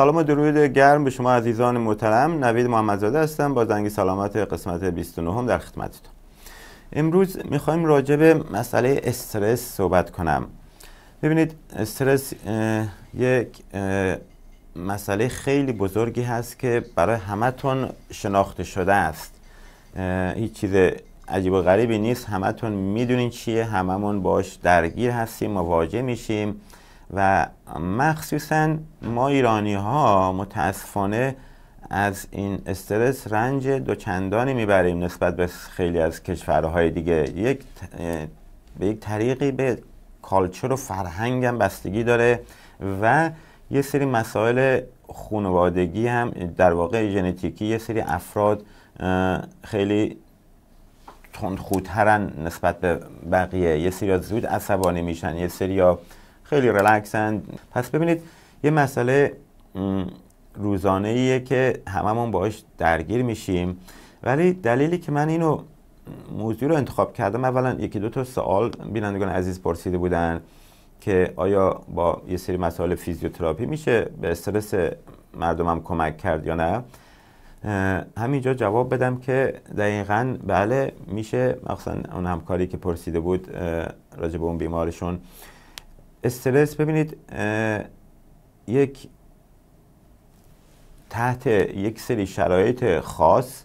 سلام و درود گرم به شما عزیزان محترم نوید محمدزاده هستم با زنگ سلامت قسمت 29 هم در خدمتتون امروز میخوایم راجع به مسئله استرس صحبت کنم ببینید استرس یک مسئله خیلی بزرگی هست که برای همتون شناخته شده است هیچ چیز عجیب و غریبی نیست همتون میدونین چیه هممون باش درگیر هستیم مواجه میشیم و مخصوصا ما ایرانی ها متاسفانه از این استرس رنج دوچندانی میبریم نسبت به خیلی از کشورهای دیگه یک به یک طریقی به کالچر و فرهنگ هم بستگی داره و یه سری مسائل خانوادگی هم در واقع ژنتیکی یه سری افراد خیلی تندخوترن نسبت به بقیه یه سری زود عصبانی میشن یه سری خیلی ریلکسن پس ببینید یه مسئله روزانه ایه که هممون باش درگیر میشیم ولی دلیلی که من اینو موضوع رو انتخاب کردم اولا یکی دو تا سوال بینندگان عزیز پرسیده بودن که آیا با یه سری مسائل فیزیوتراپی میشه به استرس مردمم کمک کرد یا نه همینجا جواب بدم که دقیقا بله میشه مخصوصا اون همکاری که پرسیده بود راجع به اون بیمارشون استرس ببینید یک تحت یک سری شرایط خاص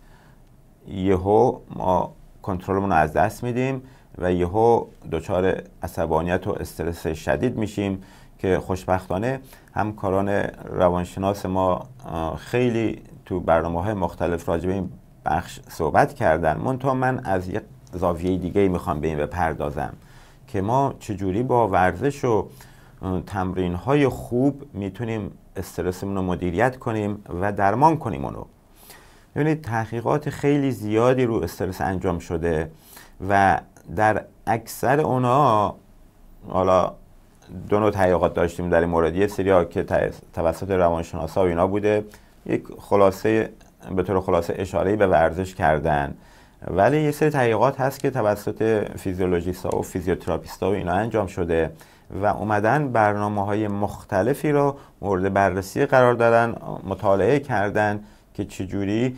یهو ما کنترلمون رو از دست میدیم و یهو دچار عصبانیت و استرس شدید میشیم که خوشبختانه همکاران روانشناس ما خیلی تو برنامه های مختلف راجع به این بخش صحبت کردن تا من از یک زاویه دیگه میخوام به این بپردازم که ما چجوری با ورزش و تمرین های خوب میتونیم استرسمون رو مدیریت کنیم و درمان کنیم اونو ببینید تحقیقات خیلی زیادی رو استرس انجام شده و در اکثر اونا حالا دو نوع تحقیقات داشتیم در این مورد یه سری ها که توسط روانشناسا و اینا بوده یک خلاصه به طور خلاصه اشاره به ورزش کردن ولی یه سری تحقیقات هست که توسط فیزیولوژیست ها و فیزیوتراپیست ها و اینا انجام شده و اومدن برنامه های مختلفی رو مورد بررسی قرار دادن مطالعه کردن که چجوری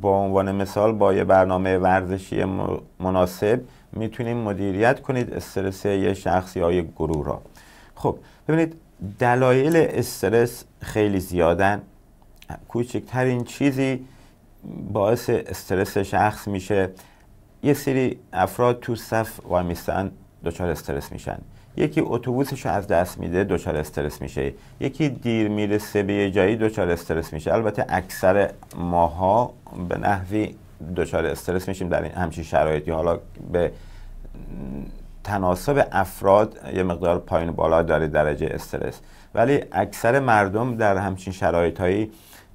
با عنوان مثال با یه برنامه ورزشی مناسب میتونیم مدیریت کنید استرس یه یا یه گروه را خب ببینید دلایل استرس خیلی زیادن کوچکترین چیزی باعث استرس شخص میشه یه سری افراد تو صف وای میستن دچار استرس میشن یکی اتوبوسش رو از دست میده دچار استرس میشه یکی دیر میرسه به یه جایی دچار استرس میشه البته اکثر ماها به نحوی دچار استرس میشیم در این همچین شرایطی حالا به تناسب افراد یه مقدار پایین بالا داره درجه استرس ولی اکثر مردم در همچین شرایطهایی،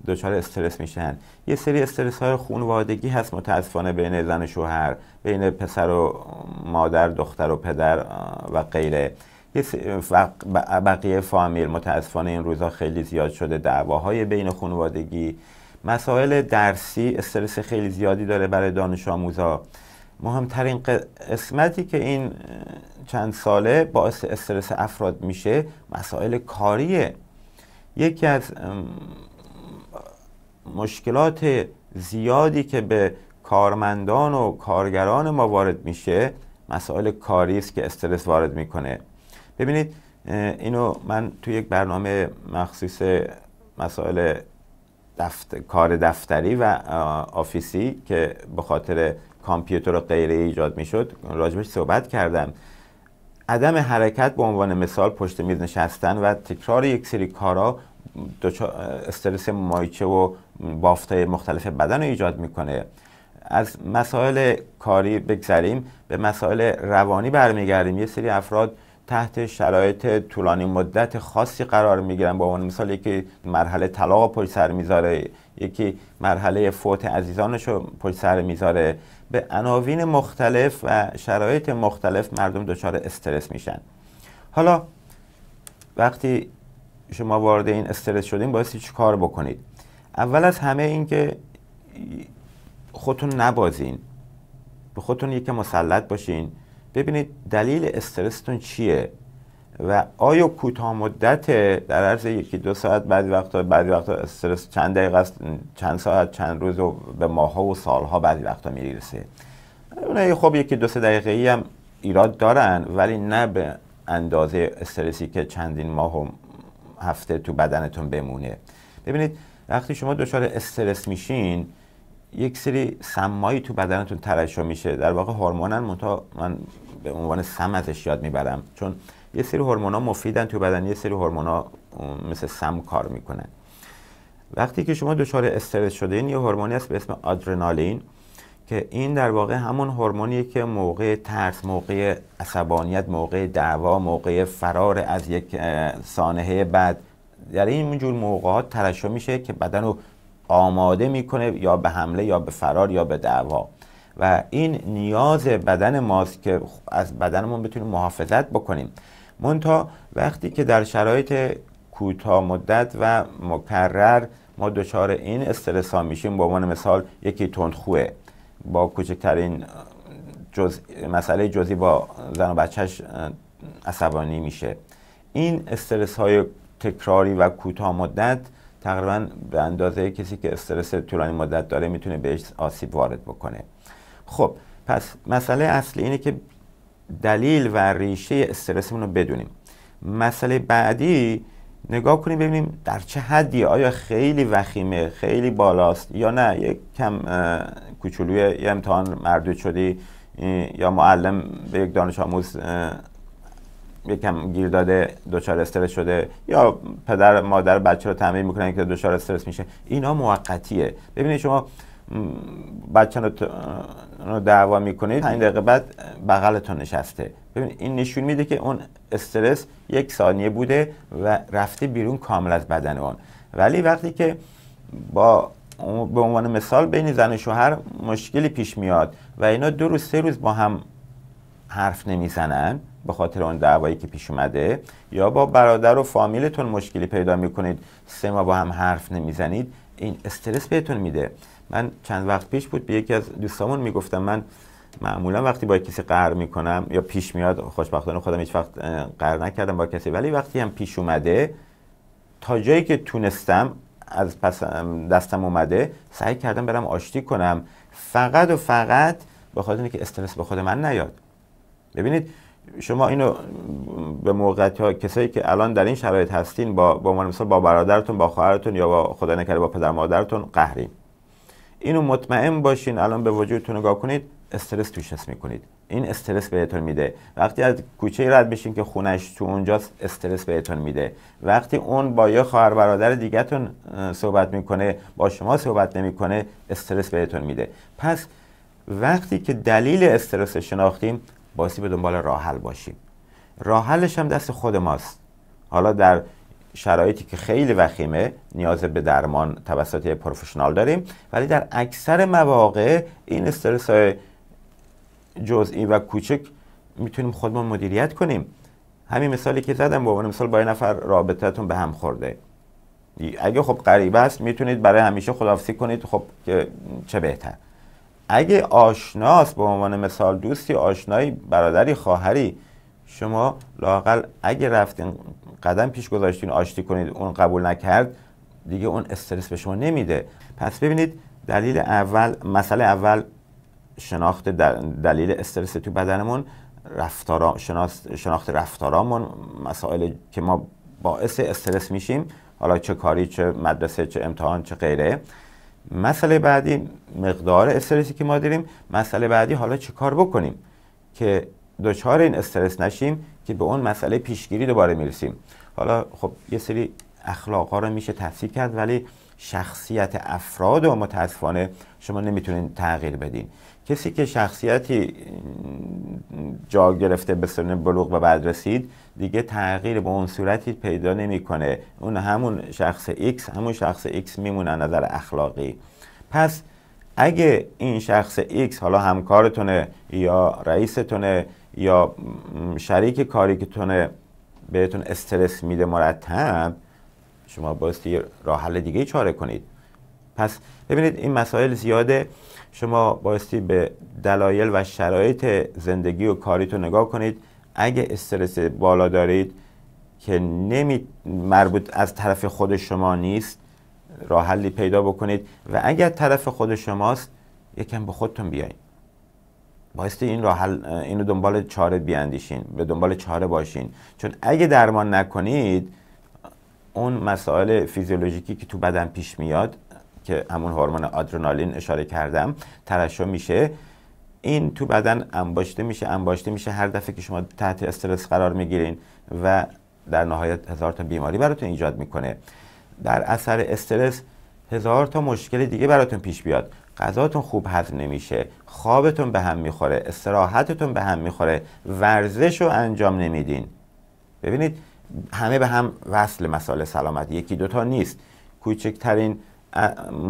دچار استرس میشن یه سری استرس های خونوادگی هست متاسفانه بین زن و شوهر بین پسر و مادر دختر و پدر و غیره بقیه فامیل متاسفانه این روزها خیلی زیاد شده دعواهای بین خونوادگی مسائل درسی استرس خیلی زیادی داره برای دانش آموزا مهمترین قسمتی که این چند ساله باعث استرس افراد میشه مسائل کاریه یکی از مشکلات زیادی که به کارمندان و کارگران ما وارد میشه مسائل کاری است که استرس وارد میکنه ببینید اینو من توی یک برنامه مخصوص مسائل کار دفتری و آفیسی که به خاطر کامپیوتر و غیره ایجاد میشد راجبش صحبت کردم عدم حرکت به عنوان مثال پشت میز نشستن و تکرار یک سری کارا استرس مایچه و بافتای مختلف بدن رو ایجاد میکنه از مسائل کاری بگذریم به مسائل روانی برمیگردیم یه سری افراد تحت شرایط طولانی مدت خاصی قرار میگیرن با اون مثال یکی مرحله طلاق پشت سر میذاره یکی مرحله فوت عزیزانش رو پشت سر میذاره به عناوین مختلف و شرایط مختلف مردم دچار استرس میشن حالا وقتی شما وارد این استرس شدین باید چی کار بکنید اول از همه این که خودتون نبازین به خودتون یک مسلط باشین ببینید دلیل استرستون چیه و آیا کوتاه مدت در عرض یکی دو ساعت بعضی وقتا بعضی وقتا استرس چند دقیقه است چند ساعت چند روز و به ماها و سالها بعضی وقتا میرسه اونه خب یکی دو سه دقیقه ای هم ایراد دارن ولی نه به اندازه استرسی که چندین ماه و هفته تو بدنتون بمونه ببینید وقتی شما دچار استرس میشین یک سری سمایی تو بدنتون ترشح میشه در واقع هورمونن منتها من به عنوان سم ازش یاد میبرم چون یه سری هورمونا مفیدن تو بدن یه سری هورمونا مثل سم کار میکنن وقتی که شما دچار استرس شده این یه هورمونی هست به اسم آدرنالین که این در واقع همون هورمونیه که موقع ترس، موقع عصبانیت، موقع دعوا، موقع فرار از یک سانحه بد در این جور موقع میشه که بدن رو آماده میکنه یا به حمله یا به فرار یا به دعوا و این نیاز بدن ماست که از بدنمون بتونیم محافظت بکنیم مونتا وقتی که در شرایط کوتاه مدت و مکرر ما دچار این استرس ها میشیم به عنوان مثال یکی تندخوه با کوچکترین جز... مسئله جزی با زن و بچهش عصبانی میشه این استرس های تکراری و کوتاه مدت تقریبا به اندازه کسی که استرس طولانی مدت داره میتونه بهش آسیب وارد بکنه خب پس مسئله اصلی اینه که دلیل و ریشه استرسمون رو بدونیم مسئله بعدی نگاه کنیم ببینیم در چه حدی آیا خیلی وخیمه خیلی بالاست یا نه یک کم کوچولوی امتحان مردود شدی یا معلم به یک دانش آموز یکم گیر داده دچار استرس شده یا پدر مادر بچه رو تنبیه میکنن که دچار استرس میشه اینا موقتیه ببینید شما بچه رو دعوا میکنید پنج دقیقه بعد بغلتون نشسته ببین این نشون میده که اون استرس یک ثانیه بوده و رفته بیرون کامل از بدن اون ولی وقتی که با به عنوان مثال بین زن و شوهر مشکلی پیش میاد و اینا دو روز سه روز با هم حرف نمیزنن به خاطر اون دعوایی که پیش اومده یا با برادر و فامیلتون مشکلی پیدا میکنید سه ما با هم حرف نمیزنید این استرس بهتون میده من چند وقت پیش بود به یکی از دوستامون میگفتم من معمولا وقتی با کسی قهر میکنم یا پیش میاد خوشبختانه خودم هیچ وقت قهر نکردم با کسی ولی وقتی هم پیش اومده تا جایی که تونستم از پس دستم اومده سعی کردم برم آشتی کنم فقط و فقط به خاطر اینکه استرس به خود من نیاد ببینید شما اینو به موقع کسایی که الان در این شرایط هستین با با مثلا با برادرتون با خواهرتون یا با خدا نکرده با پدر مادرتون قهریم اینو مطمئن باشین الان به وجودتون نگاه کنید استرس توش حس میکنید این استرس بهتون میده وقتی از کوچه رد بشین که خونش تو اونجاست استرس بهتون میده وقتی اون با یه خواهر برادر تون صحبت میکنه با شما صحبت نمیکنه استرس بهتون میده پس وقتی که دلیل استرس شناختیم باسی به دنبال راحل باشیم راحلش هم دست خود ماست حالا در شرایطی که خیلی وخیمه نیاز به درمان توسط پروفشنال داریم ولی در اکثر مواقع این استرس های جزئی و کوچک میتونیم خودمون مدیریت کنیم همین مثالی که زدم به عنوان مثال با یه نفر رابطتون به هم خورده اگه خب غریبه است میتونید برای همیشه خداحافظی کنید خب چه بهتر اگه آشناس به عنوان مثال دوستی آشنایی برادری خواهری شما لاقل اگه رفتین قدم پیش گذاشتین آشتی کنید اون قبول نکرد دیگه اون استرس به شما نمیده پس ببینید دلیل اول مسئله اول شناخت دلیل استرس تو بدنمون رفتارا شناخت رفتارامون مسائل که ما باعث استرس میشیم حالا چه کاری چه مدرسه چه امتحان چه غیره مسئله بعدی مقدار استرسی که ما داریم مسئله بعدی حالا چه کار بکنیم که دچار این استرس نشیم که به اون مسئله پیشگیری دوباره میرسیم حالا خب یه سری اخلاقا رو میشه تحصیل کرد ولی شخصیت افراد و متاسفانه شما نمیتونین تغییر بدین کسی که شخصیتی جا گرفته به سن بلوغ و بعد رسید دیگه تغییر به اون صورتی پیدا نمیکنه اون همون شخص X همون شخص X میمونه نظر اخلاقی پس اگه این شخص X حالا همکارتونه یا رئیستونه یا شریک کاری که تونه بهتون استرس میده مرتب شما بایستی راه حل دیگه چاره کنید پس ببینید این مسائل زیاده شما بایستی به دلایل و شرایط زندگی و کاریتون نگاه کنید اگه استرس بالا دارید که نمی مربوط از طرف خود شما نیست راه حلی پیدا بکنید و اگر طرف خود شماست یکم به خودتون بیاین بایستی این راه حل اینو دنبال چاره بیاندیشین به دنبال چاره باشین چون اگه درمان نکنید اون مسائل فیزیولوژیکی که تو بدن پیش میاد که همون هورمون آدرنالین اشاره کردم ترشح میشه این تو بدن انباشته میشه انباشته میشه هر دفعه که شما تحت استرس قرار میگیرین و در نهایت هزار تا بیماری براتون ایجاد میکنه در اثر استرس هزار تا مشکل دیگه براتون پیش بیاد غذاتون خوب هضم نمیشه خوابتون به هم میخوره استراحتتون به هم میخوره ورزش رو انجام نمیدین ببینید همه به هم وصل مسائل سلامت یکی دوتا نیست کوچکترین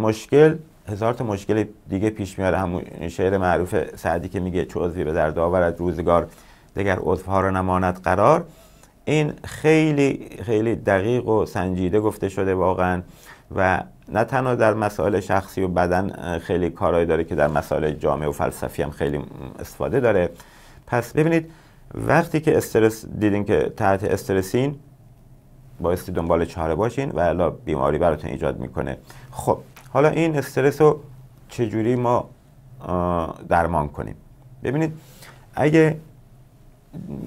مشکل هزار تا مشکل دیگه پیش میاره همون شعر معروف سعدی که میگه چو عضوی به درد آورد روزگار دگر عضوها رو نماند قرار این خیلی خیلی دقیق و سنجیده گفته شده واقعا و نه تنها در مسائل شخصی و بدن خیلی کارهایی داره که در مسائل جامعه و فلسفی هم خیلی استفاده داره پس ببینید وقتی که استرس دیدین که تحت استرسین بایستی دنبال چاره باشین و الا بیماری براتون ایجاد میکنه خب حالا این استرس رو چجوری ما درمان کنیم ببینید اگه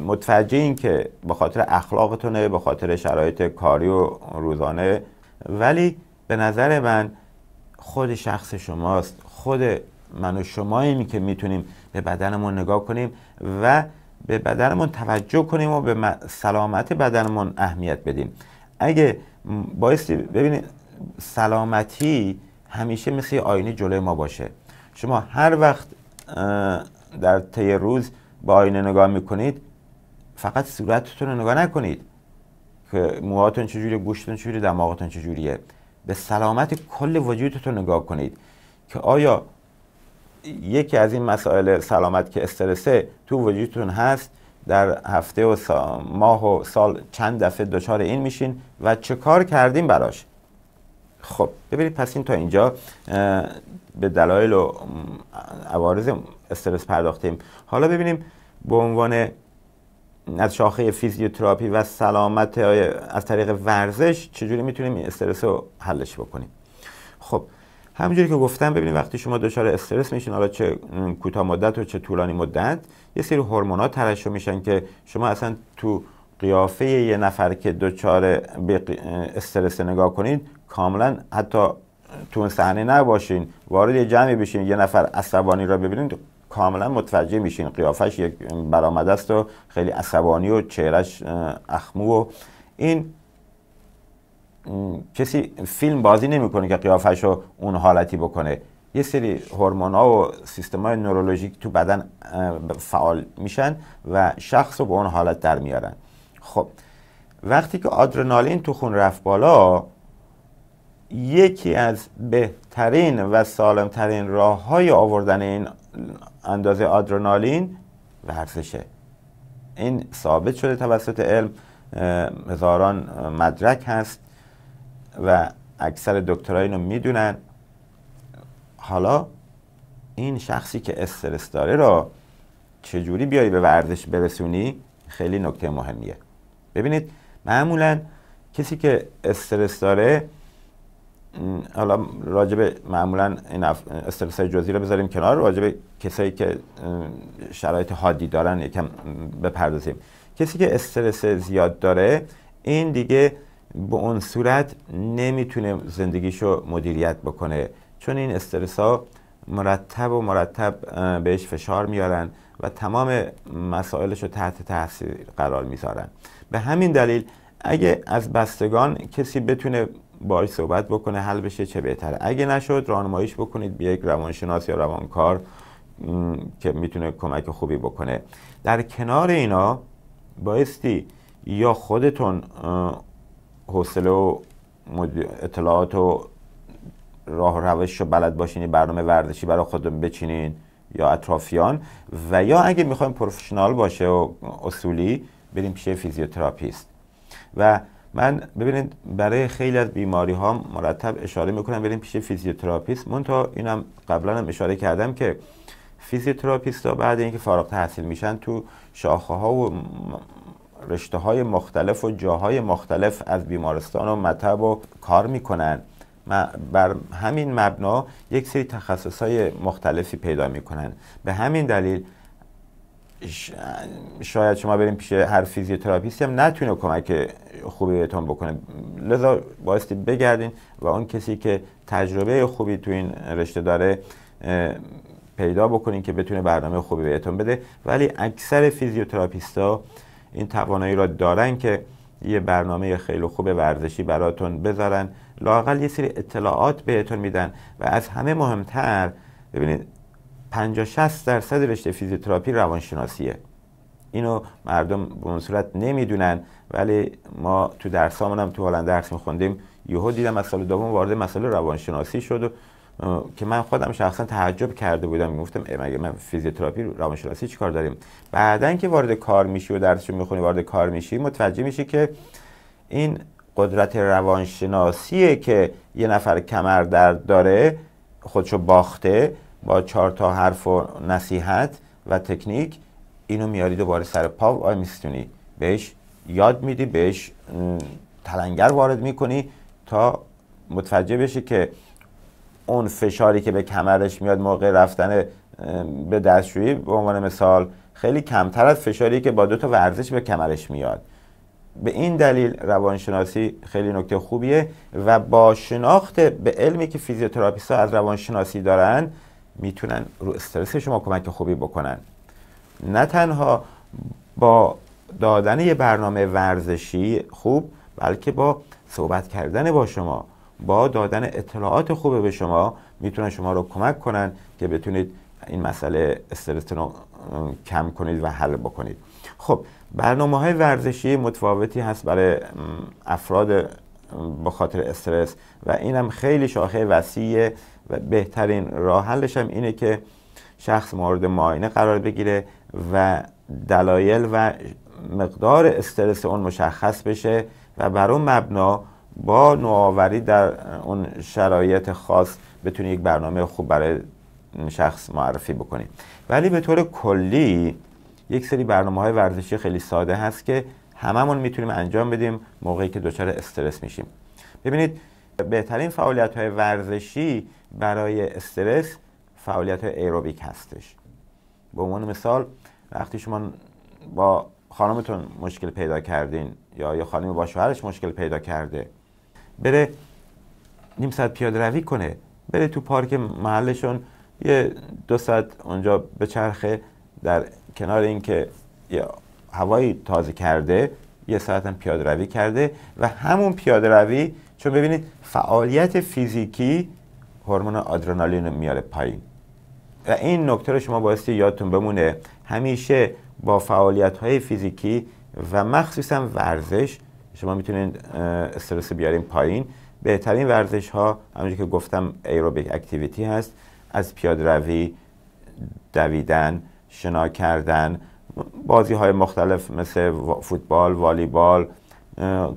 متوجه این که به خاطر اخلاقتونه به خاطر شرایط کاری و روزانه ولی به نظر من خود شخص شماست خود من و شماییم که میتونیم به بدنمون نگاه کنیم و به بدنمون توجه کنیم و به سلامت بدنمون اهمیت بدیم اگه بایستی ببینید سلامتی همیشه مثل آینه جلوی ما باشه شما هر وقت در طی روز به آینه نگاه میکنید فقط صورتتون رو نگاه نکنید که موهاتون چجوری گوشتون چجوری دماغتون چجوریه به سلامت کل وجودتون نگاه کنید که آیا یکی از این مسائل سلامت که استرسه تو وجودتون هست در هفته و ماه و سال چند دفعه دچار این میشین و چه کار کردیم براش خب ببینید پس این تا اینجا به دلایل و عوارض استرس پرداختیم حالا ببینیم به عنوان از شاخه فیزیوتراپی و سلامت از طریق ورزش چجوری میتونیم این استرس رو حلش بکنیم خب همینجوری که گفتم ببینید وقتی شما دچار استرس میشین حالا چه کوتاه مدت و چه طولانی مدت یه سری هورمونا ترشح میشن که شما اصلا تو قیافه یه نفر که دچار استرس نگاه کنید کاملا حتی تو اون صحنه نباشین وارد یه جمعی بشین یه نفر عصبانی را ببینید کاملا متوجه میشین قیافش یک برآمده است و خیلی عصبانی و چهرش اخمو و این کسی فیلم بازی نمیکنه که قیافش رو اون حالتی بکنه یه سری هورمون و سیستم های نورولوژیک تو بدن فعال میشن و شخص رو به اون حالت در میارن خب وقتی که آدرنالین تو خون رفت بالا یکی از بهترین و سالمترین راه های آوردن این اندازه آدرنالین ورزشه این ثابت شده توسط علم هزاران مدرک هست و اکثر دکترها اینو میدونن حالا این شخصی که استرس داره را چجوری بیای به ورزش برسونی خیلی نکته مهمیه ببینید معمولا کسی که استرس داره حالا راجب معمولا این استرس های جزئی رو بذاریم کنار راجب کسایی که شرایط حادی دارن یکم بپردازیم کسی که استرس زیاد داره این دیگه به اون صورت نمیتونه زندگیشو مدیریت بکنه چون این استرس ها مرتب و مرتب بهش فشار میارن و تمام مسائلش تحت تاثیر قرار میذارن به همین دلیل اگه از بستگان کسی بتونه باش صحبت بکنه حل بشه چه بهتره اگه نشد راهنماییش بکنید به یک روانشناس یا روانکار که میتونه کمک خوبی بکنه در کنار اینا بایستی یا خودتون حوصله و اطلاعات و راه روش رو بلد باشین برنامه ورزشی برای خودم بچینین یا اطرافیان و یا اگه میخوایم پروفشنال باشه و اصولی بریم پیش فیزیوتراپیست و من ببینید برای خیلی از بیماری ها مرتب اشاره میکنم بریم پیش فیزیوتراپیست من تا اینم قبلا هم اشاره کردم که فیزیوتراپیست ها بعد اینکه فارغ تحصیل میشن تو شاخه ها و رشته های مختلف و جاهای مختلف از بیمارستان و مطب و کار میکنن بر همین مبنا یک سری تخصص های مختلفی پیدا میکنن به همین دلیل شاید شما بریم پیش هر فیزیوتراپیستی هم نتونه کمک خوبی بهتون بکنه لذا بایستی بگردین و اون کسی که تجربه خوبی تو این رشته داره پیدا بکنین که بتونه برنامه خوبی بهتون بده ولی اکثر ها این توانایی را دارن که یه برنامه خیلی خوب ورزشی براتون بذارن لاقل یه سری اطلاعات بهتون میدن و از همه مهمتر ببینید 50 60 درصد رشته فیزیوتراپی روانشناسیه اینو مردم به اون صورت نمیدونن ولی ما تو درسامون هم تو هلند درس میخوندیم یهو دیدم از سال دوم وارد مسئله روانشناسی شد و که من خودم شخصا تعجب کرده بودم میگفتم مگه من فیزیوتراپی روانشناسی چیکار داریم بعدا که وارد کار میشی و درسشو میخونی وارد کار میشی متوجه میشی که این قدرت روانشناسیه که یه نفر کمر درد داره خودشو باخته با چهار تا حرف و نصیحت و تکنیک اینو میاری دوباره سر پا وای میستونی بهش یاد میدی بهش تلنگر وارد میکنی تا متوجه بشی که اون فشاری که به کمرش میاد موقع رفتن به دستشویی به عنوان مثال خیلی کمتر از فشاری که با دو تا ورزش به کمرش میاد به این دلیل روانشناسی خیلی نکته خوبیه و با شناخت به علمی که فیزیوتراپیست ها از روانشناسی دارن میتونن رو استرس شما کمک خوبی بکنن نه تنها با دادن یه برنامه ورزشی خوب بلکه با صحبت کردن با شما با دادن اطلاعات خوبه به شما میتونن شما رو کمک کنن که بتونید این مسئله استرس رو کم کنید و حل بکنید خب برنامه های ورزشی متفاوتی هست برای افراد به خاطر استرس و اینم خیلی شاخه وسیعه و بهترین راه حلش هم اینه که شخص مورد معاینه قرار بگیره و دلایل و مقدار استرس اون مشخص بشه و بر اون مبنا با نوآوری در اون شرایط خاص بتونی یک برنامه خوب برای شخص معرفی بکنی ولی به طور کلی یک سری برنامه های ورزشی خیلی ساده هست که هممون میتونیم انجام بدیم موقعی که دچار استرس میشیم ببینید بهترین فعالیت های ورزشی برای استرس فعالیت های ایروبیک هستش به عنوان مثال وقتی شما با خانمتون مشکل پیدا کردین یا یا خانم با شوهرش مشکل پیدا کرده بره نیم ساعت پیاده روی کنه بره تو پارک محلشون یه دو ساعت اونجا به چرخه در کنار اینکه یه هوایی تازه کرده یه ساعت هم پیاده روی کرده و همون پیاده روی چون ببینید فعالیت فیزیکی هورمون آدرنالین رو میاره پایین و این نکته رو شما بایستی یادتون بمونه همیشه با فعالیت های فیزیکی و مخصوصا ورزش شما میتونید استرس بیارین پایین بهترین ورزش ها همونجوری که گفتم ایروبیک اکتیویتی هست از پیاده روی دویدن شنا کردن بازی های مختلف مثل فوتبال والیبال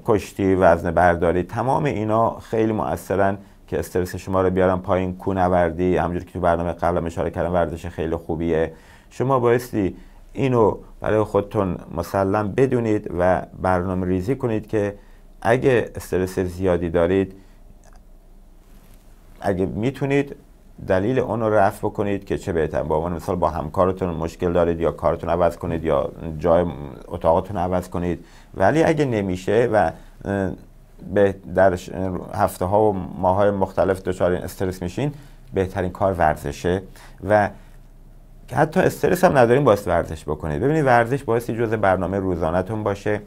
کشتی وزن برداری تمام اینا خیلی مؤثرن که استرس شما رو بیارن پایین کونوردی همونجور که تو برنامه قبلم اشاره کردم ورزش خیلی خوبیه شما بایستی اینو برای خودتون مسلم بدونید و برنامه ریزی کنید که اگه استرس زیادی دارید اگه میتونید دلیل اون رو رفع بکنید که چه بهتر با عنوان مثال با همکارتون مشکل دارید یا کارتون عوض کنید یا جای اتاقتون عوض کنید ولی اگه نمیشه و به در هفته ها و ماه های مختلف دچار استرس میشین بهترین کار ورزشه و که حتی استرس هم نداریم باعث ورزش بکنید ببینید ورزش باعثی جز برنامه روزانهتون باشه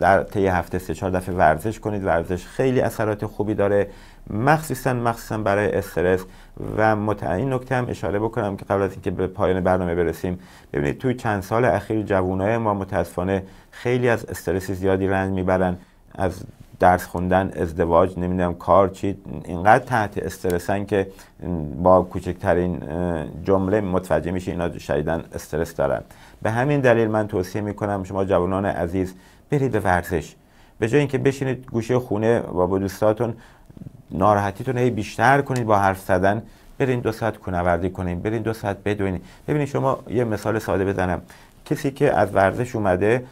در طی هفته سه چهار دفعه ورزش کنید ورزش خیلی اثرات خوبی داره مخصوصا مخصوصا برای استرس و متعین نکته هم اشاره بکنم که قبل از اینکه به پایان برنامه برسیم ببینید توی چند سال اخیر جوانای ما متاسفانه خیلی از استرس زیادی رنج میبرن از درس خوندن ازدواج نمیدونم کار چی اینقدر تحت استرسن که با کوچکترین جمله متوجه میشه اینا شدیدن استرس دارن به همین دلیل من توصیه میکنم شما جوانان عزیز برید به ورزش به جای اینکه بشینید گوشه خونه و با دوستاتون ناراحتیتون هی بیشتر کنید با حرف زدن برین دو ساعت کوهنوردی کنین برین دو ساعت بدوین ببینید شما یه مثال ساده بزنم کسی که از ورزش اومده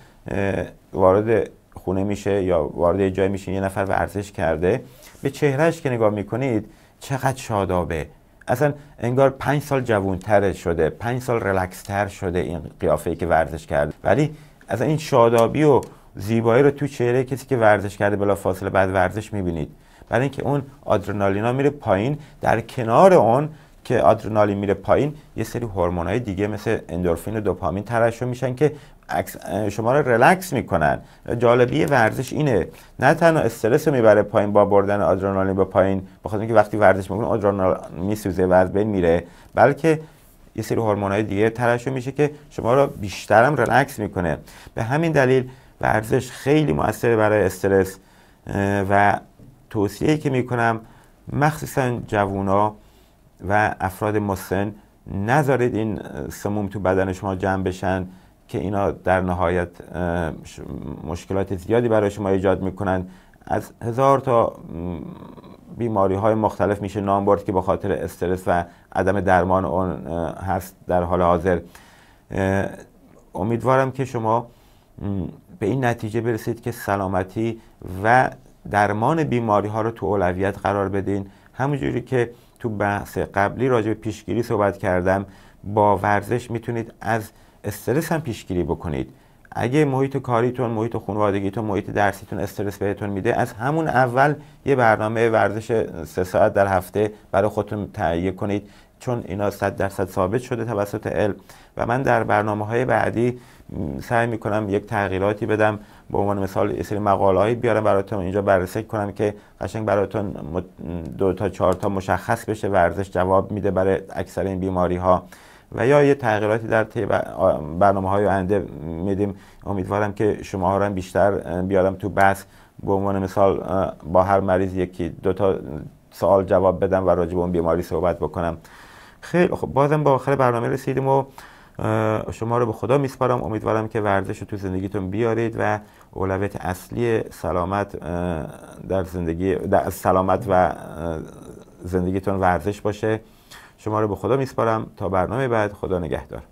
وارد خونه میشه یا وارد جای میشین یه نفر ورزش کرده به چهرهش که نگاه میکنید چقدر شادابه اصلا انگار پنج سال جوونتر شده پنج سال تر شده این قیافه ای که ورزش کرده ولی از این شادابی و زیبایی رو تو چهره کسی که ورزش کرده بلا فاصله بعد ورزش میبینید برای اینکه اون آدرنالینا میره پایین در کنار اون که آدرنالین میره پایین یه سری هورمون‌های دیگه مثل اندورفین و دوپامین ترشح میشن که شما رو ریلکس میکنن جالبی ورزش اینه نه تنها استرس رو میبره پایین با بردن آدرنالین به پایین بخاطر اینکه وقتی ورزش میکنه آدرنالین میسوزه و از بین میره بلکه یه سری های دیگه ترشح میشه که شما رو بیشتر هم ریلکس میکنه به همین دلیل ورزش خیلی موثر برای استرس و توصیه‌ای که میکنم مخصوصا جوونا و افراد مسن نذارید این سموم تو بدن شما جمع بشن که اینا در نهایت مشکلات زیادی برای شما ایجاد میکنن از هزار تا بیماری های مختلف میشه نام برد که به خاطر استرس و عدم درمان اون هست در حال حاضر امیدوارم که شما به این نتیجه برسید که سلامتی و درمان بیماری ها رو تو اولویت قرار بدین همونجوری که تو بحث قبلی راجع به پیشگیری صحبت کردم با ورزش میتونید از استرس هم پیشگیری بکنید اگه محیط کاریتون محیط خانوادگیتون محیط درسیتون استرس بهتون میده از همون اول یه برنامه ورزش سه ساعت در هفته برای خودتون تهیه کنید چون اینا صد درصد ثابت شده توسط علم و من در برنامه های بعدی سعی میکنم یک تغییراتی بدم به عنوان مثال یه سری مقاله هایی بیارم براتون اینجا بررسی کنم که قشنگ براتون دو تا چهار تا مشخص بشه ورزش جواب میده برای اکثر این بیماری ها و یا یه تغییراتی در برنامه های آینده میدیم امیدوارم که شما ها هم بیشتر بیارم تو بحث به عنوان مثال با هر مریض یکی دو تا سوال جواب بدم و راجع به اون بیماری صحبت بکنم خیلی خب بازم به آخر برنامه رسیدیم و شما رو به خدا میسپارم امیدوارم که ورزش رو تو زندگیتون بیارید و اولویت اصلی سلامت در زندگی در سلامت و زندگیتون ورزش باشه شما رو به خدا میسپارم تا برنامه بعد خدا نگهدار